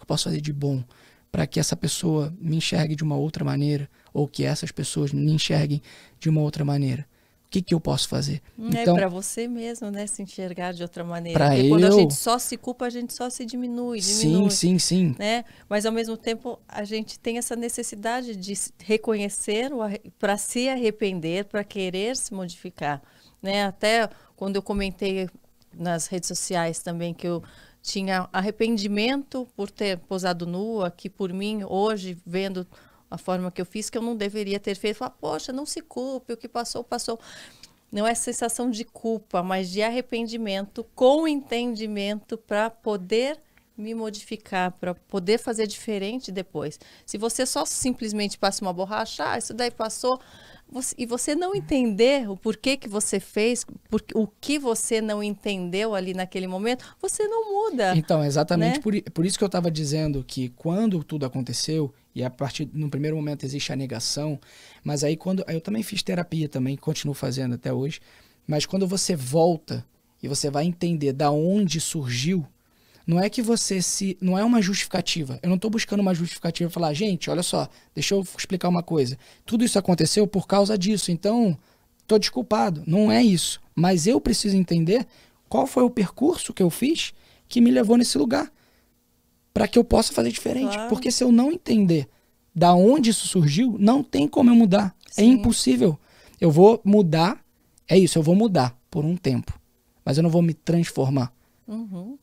que eu posso fazer de bom para que essa pessoa me enxergue de uma outra maneira ou que essas pessoas me enxerguem de uma outra maneira? O que, que eu posso fazer? É então, para você mesmo, né, se enxergar de outra maneira. para eu... quando a gente só se culpa, a gente só se diminui, diminui. Sim, sim, sim. Né? Mas ao mesmo tempo, a gente tem essa necessidade de reconhecer para se arrepender, para querer se modificar, né? Até quando eu comentei nas redes sociais também que eu tinha arrependimento por ter posado nua, que por mim, hoje, vendo a forma que eu fiz, que eu não deveria ter feito, falar, poxa, não se culpe, o que passou, passou. Não é sensação de culpa, mas de arrependimento com entendimento para poder me modificar, para poder fazer diferente depois. Se você só simplesmente passa uma borracha, ah, isso daí passou, e você não entender o porquê que você fez, por, o que você não entendeu ali naquele momento, você não muda. Então, exatamente né? por, por isso que eu estava dizendo que quando tudo aconteceu, e a partir no primeiro momento existe a negação, mas aí quando. eu também fiz terapia também, continuo fazendo até hoje. Mas quando você volta e você vai entender da onde surgiu, não é que você se. Não é uma justificativa. Eu não estou buscando uma justificativa para falar, gente, olha só, deixa eu explicar uma coisa. Tudo isso aconteceu por causa disso, então estou desculpado. Não é isso. Mas eu preciso entender qual foi o percurso que eu fiz que me levou nesse lugar. Para que eu possa fazer diferente. Claro. Porque se eu não entender da onde isso surgiu, não tem como eu mudar. É Sim. É impossível. Eu vou mudar, é isso, eu vou mudar por um tempo. Mas eu não vou me transformar. Uhum.